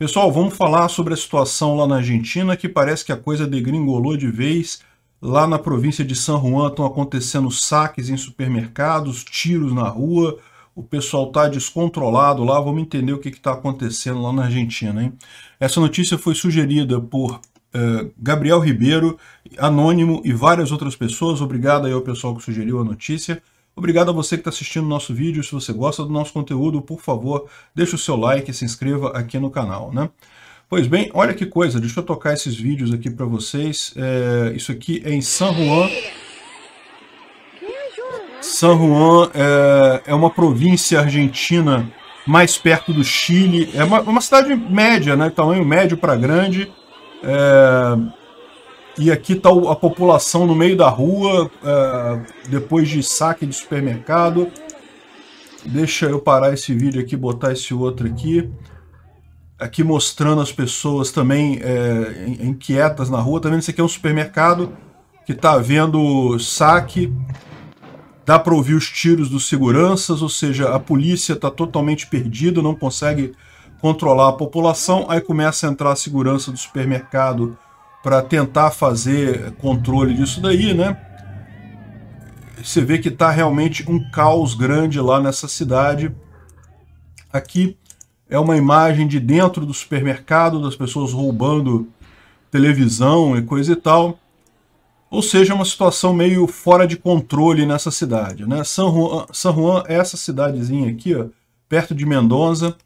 Pessoal, vamos falar sobre a situação lá na Argentina, que parece que a coisa degringolou de vez. Lá na província de San Juan estão acontecendo saques em supermercados, tiros na rua, o pessoal está descontrolado lá, vamos entender o que está acontecendo lá na Argentina. Hein? Essa notícia foi sugerida por uh, Gabriel Ribeiro, Anônimo e várias outras pessoas. Obrigado aí ao pessoal que sugeriu a notícia. Obrigado a você que está assistindo o nosso vídeo. Se você gosta do nosso conteúdo, por favor, deixe o seu like e se inscreva aqui no canal. Né? Pois bem, olha que coisa, deixa eu tocar esses vídeos aqui para vocês. É, isso aqui é em San Juan. San Juan é, é uma província argentina mais perto do Chile. É uma, uma cidade média, né? tamanho médio para grande. É, e aqui está a população no meio da rua, é, depois de saque de supermercado. Deixa eu parar esse vídeo aqui, botar esse outro aqui. Aqui mostrando as pessoas também é, inquietas na rua. Tá vendo? Isso aqui é um supermercado que tá vendo saque. Dá para ouvir os tiros dos seguranças, ou seja, a polícia está totalmente perdida, não consegue controlar a população. Aí começa a entrar a segurança do supermercado para tentar fazer controle disso daí, né? Você vê que está realmente um caos grande lá nessa cidade. Aqui é uma imagem de dentro do supermercado, das pessoas roubando televisão e coisa e tal. Ou seja, uma situação meio fora de controle nessa cidade. Né? San, Juan, San Juan é essa cidadezinha aqui, ó, perto de Mendoza.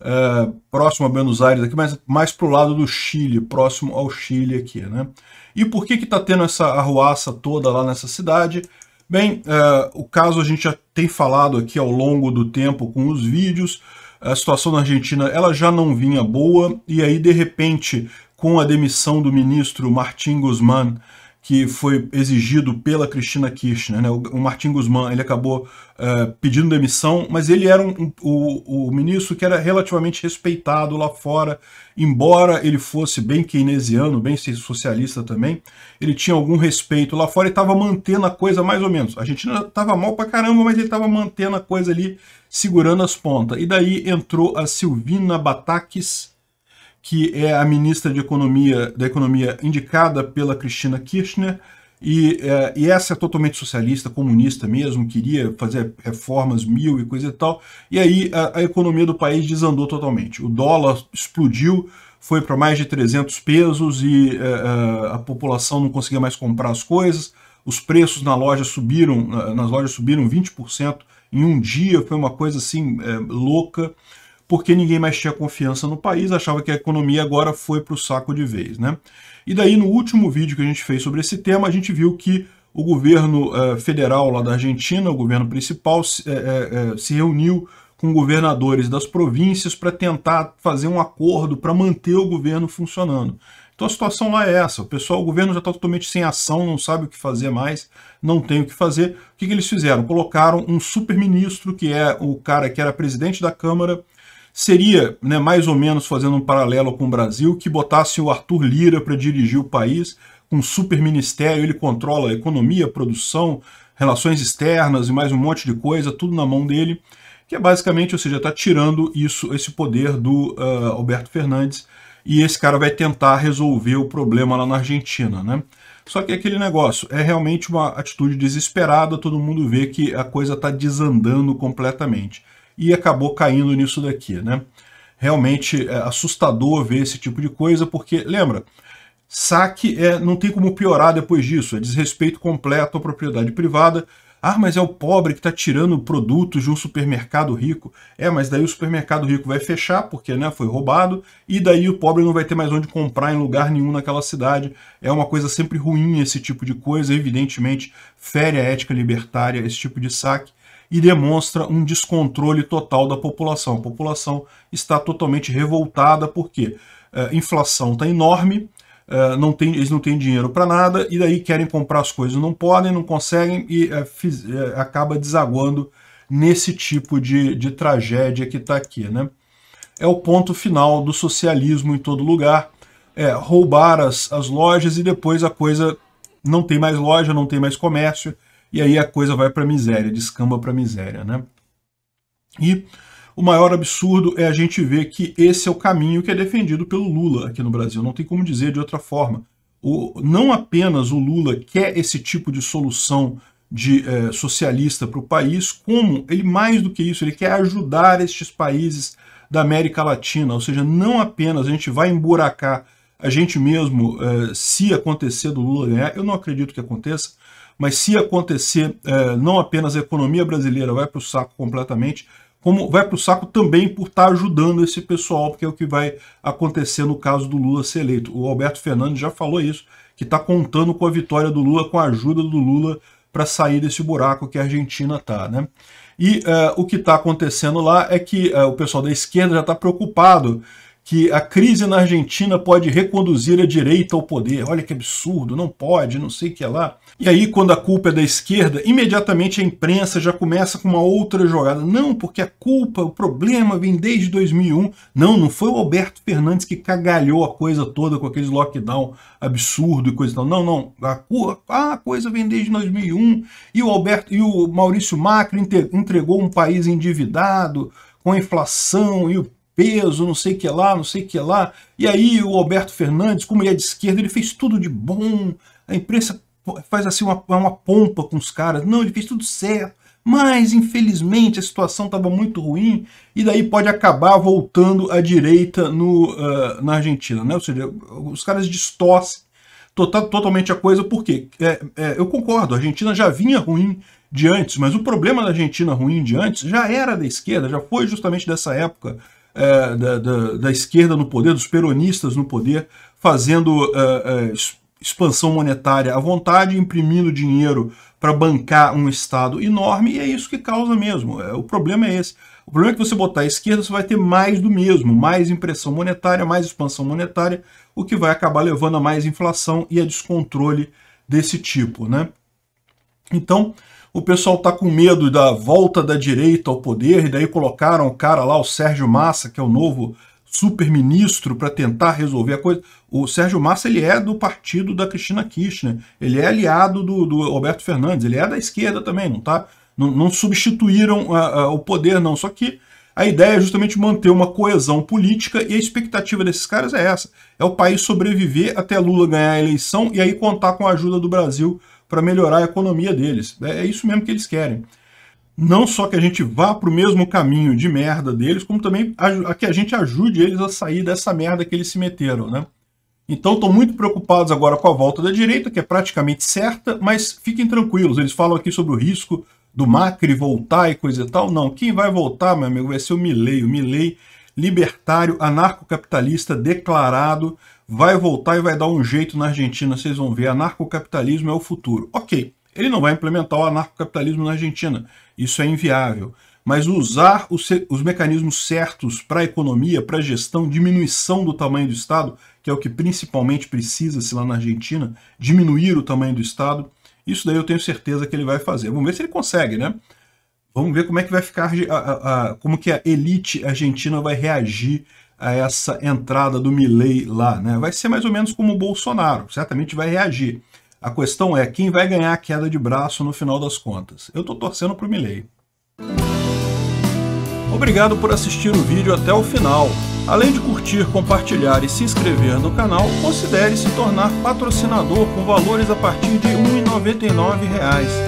É, próximo a Buenos Aires aqui, mas mais para o lado do Chile, próximo ao Chile aqui, né? E por que que está tendo essa arruaça toda lá nessa cidade? Bem, é, o caso a gente já tem falado aqui ao longo do tempo com os vídeos, a situação na Argentina ela já não vinha boa, e aí de repente, com a demissão do ministro Martim Guzmán, que foi exigido pela Cristina Kirchner. Né? O, Martin Guzmán ele acabou eh, pedindo demissão, mas ele era um, um, o, o ministro que era relativamente respeitado lá fora, embora ele fosse bem keynesiano, bem socialista também, ele tinha algum respeito lá fora e estava mantendo a coisa mais ou menos. A Argentina estava mal pra caramba, mas ele estava mantendo a coisa ali, segurando as pontas. E daí entrou a Silvina Batakis, que é a ministra de Economia, da Economia indicada pela Cristina Kirchner, e, é, e, essa é totalmente socialista, comunista mesmo, queria fazer reformas mil e coisa e tal. E aí a, a economia do país desandou totalmente. O dólar explodiu, foi para mais de 300 pesos e é, é, a população não conseguia mais comprar as coisas. Os preços na loja subiram, nas lojas subiram 20% em um dia, foi uma coisa assim é, louca porque ninguém mais tinha confiança no país, achava que a economia agora foi para o saco de vez. Né? E daí, no último vídeo que a gente fez sobre esse tema, a gente viu que o governo eh, federal lá da Argentina, o governo principal, se, eh, eh, se reuniu com governadores das províncias para tentar fazer um acordo para manter o governo funcionando. Então a situação lá é essa, o pessoal, o governo já está totalmente sem ação, não sabe o que fazer mais, não tem o que fazer. O que, que eles fizeram? Colocaram um super-ministro, que é o cara que era presidente da Câmara, seria, né, mais ou menos fazendo um paralelo com o Brasil, que botasse o Arthur Lira para dirigir o país, com um super ministério, ele controla a economia, a produção, relações externas e mais um monte de coisa, tudo na mão dele, que é basicamente, ou seja, está tirando isso, esse poder do uh, Alberto Fernandes, e esse cara vai tentar resolver o problema lá na Argentina, né? Só que é aquele negócio é realmente uma atitude desesperada, todo mundo vê que a coisa está desandando completamente e acabou caindo nisso daqui, né? Realmente é assustador ver esse tipo de coisa, porque, lembra, saque é, não tem como piorar depois disso, é desrespeito completo à propriedade privada, ah, mas é o pobre que está tirando produtos de um supermercado rico. É, mas daí o supermercado rico vai fechar, porque né, foi roubado, e daí o pobre não vai ter mais onde comprar em lugar nenhum naquela cidade. É uma coisa sempre ruim esse tipo de coisa, evidentemente fere a ética libertária esse tipo de saque e demonstra um descontrole total da população. A população está totalmente revoltada porque a eh, inflação está enorme, eh, não tem, eles não têm dinheiro para nada e daí querem comprar as coisas, não podem, não conseguem e eh, acaba desaguando nesse tipo de, de tragédia que está aqui. Né? É o ponto final do socialismo em todo lugar, é, roubar as, as lojas e depois a coisa não tem mais loja, não tem mais comércio, e aí a coisa vai para miséria, descamba para miséria, né? E o maior absurdo é a gente ver que esse é o caminho que é defendido pelo Lula aqui no Brasil, não tem como dizer de outra forma. O, não apenas o Lula quer esse tipo de solução de eh, socialista para o país, como ele mais do que isso, ele quer ajudar estes países da América Latina, ou seja, não apenas a gente vai emburacar a gente mesmo, eh, se acontecer do Lula ganhar, eu não acredito que aconteça, mas se acontecer, é, não apenas a economia brasileira vai para o saco completamente, como vai para o saco também por estar tá ajudando esse pessoal, porque é o que vai acontecer no caso do Lula ser eleito. O Alberto Fernandes já falou isso, que está contando com a vitória do Lula, com a ajuda do Lula para sair desse buraco que a Argentina está. Né? E uh, o que está acontecendo lá é que uh, o pessoal da esquerda já está preocupado que a crise na Argentina pode reconduzir a direita ao poder. Olha que absurdo, não pode, não sei o que é lá. E aí, quando a culpa é da esquerda, imediatamente a imprensa já começa com uma outra jogada. Não, porque a culpa, o problema vem desde 2001. Não, não foi o Alberto Fernandes que cagalhou a coisa toda com aqueles lockdown absurdo e coisa e tal. Não, não, a, a coisa vem desde 2001. E o Alberto e o Maurício Macri entregou um país endividado, com a inflação e o peso, não sei o que lá, não sei o que lá. E aí o Alberto Fernandes, como ele é de esquerda, ele fez tudo de bom. A imprensa faz assim uma, é uma pompa com os caras. Não, ele fez tudo certo. Mas, infelizmente, a situação estava muito ruim e daí pode acabar voltando à direita no, uh, na Argentina. Né? Ou seja, os caras distorcem tota-, totalmente a coisa, porque é, é, eu concordo, a Argentina já vinha ruim de antes, mas o problema da Argentina ruim de antes já era da esquerda, já foi justamente dessa época é, da, da, da, esquerda no poder, dos peronistas no poder, fazendo é, é, expansão monetária à vontade, imprimindo dinheiro para bancar um Estado enorme, e é isso que causa mesmo. É, o problema é esse. O problema é que você botar a esquerda, você vai ter mais do mesmo, mais impressão monetária, mais expansão monetária, o que vai acabar levando a mais inflação e a descontrole desse tipo. Né? Então, o pessoal está com medo da volta da direita ao poder, e daí colocaram o cara lá, o Sérgio Massa, que é o novo super-ministro, para tentar resolver a coisa. O Sérgio Massa ele é do partido da Cristina Kirchner, ele é aliado do, do Roberto Fernandes, ele é da esquerda também, não tá? Não, não substituíram a, ah, a, ah, o poder, não. Só que a ideia é justamente manter uma coesão política e a expectativa desses caras é essa: é o país sobreviver até Lula ganhar a eleição e aí contar com a ajuda do Brasil para melhorar a economia deles. É, é isso mesmo que eles querem. Não só que a gente vá para o mesmo caminho de merda deles, como também a, a que a gente ajude eles a sair dessa merda que eles se meteram, né? Então estão muito preocupados agora com a volta da direita, que é praticamente certa, mas fiquem tranquilos, eles falam aqui sobre o risco do Macri voltar e coisa e tal. Não, quem vai voltar, meu amigo, vai ser o Milley. O Milley libertário, anarcocapitalista declarado, vai voltar e vai dar um jeito na Argentina, vocês vão ver, anarcocapitalismo é o futuro. Ok, ele não vai implementar o anarcocapitalismo na Argentina, isso é inviável. Mas usar os, os mecanismos certos para a economia, para a gestão, diminuição do tamanho do Estado, que é o que principalmente precisa-se lá na Argentina, diminuir o tamanho do Estado, isso daí eu tenho certeza que ele vai fazer. Vamos ver se ele consegue, né? Vamos ver como é que vai ficar, a, a, a, como que a elite argentina vai reagir a essa entrada do Milley lá, né? Vai ser mais ou menos como o Bolsonaro, certamente vai reagir. A questão é quem vai ganhar a queda de braço no final das contas. Eu estou torcendo para o Milley. Obrigado por assistir o vídeo até o final. Além de curtir, compartilhar e se inscrever no canal, considere se tornar patrocinador com valores a partir de R$ 1,99